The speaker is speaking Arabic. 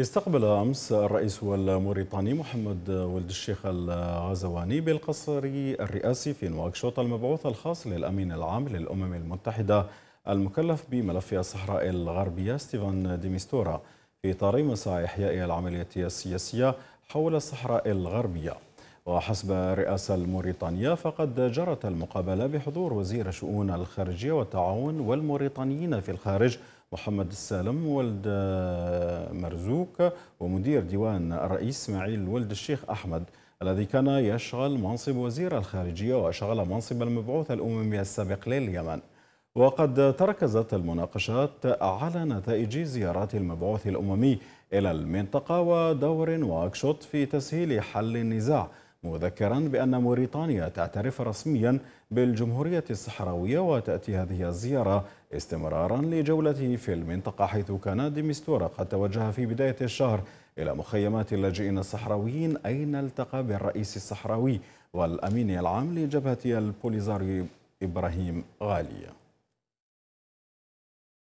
استقبل أمس الرئيس الموريتاني محمد ولد الشيخ الغزواني بالقصر الرئاسي في نواكشوط المبعوث الخاص للأمين العام للأمم المتحدة المكلف بملف الصحراء الغربية ستيفان ديميستورا في إطار مساء إحياء العملية السياسية حول الصحراء الغربية وحسب الرئاسة الموريتانية فقد جرت المقابلة بحضور وزير شؤون الخارجية والتعاون والموريتانيين في الخارج محمد السالم ولد مرزوق ومدير ديوان الرئيس اسماعيل ولد الشيخ أحمد الذي كان يشغل منصب وزير الخارجية وشغل منصب المبعوث الأممي السابق لليمن وقد تركزت المناقشات على نتائج زيارات المبعوث الأممي إلى المنطقة ودور واكشوت في تسهيل حل النزاع مذكرا بأن موريتانيا تعترف رسميا بالجمهورية الصحراوية وتأتي هذه الزيارة استمرارا لجولته في المنطقة حيث كان ديمستورا قد توجه في بداية الشهر إلى مخيمات اللاجئين الصحراويين أين التقى بالرئيس الصحراوي والأمين العام لجبهة البوليزاري إبراهيم غالية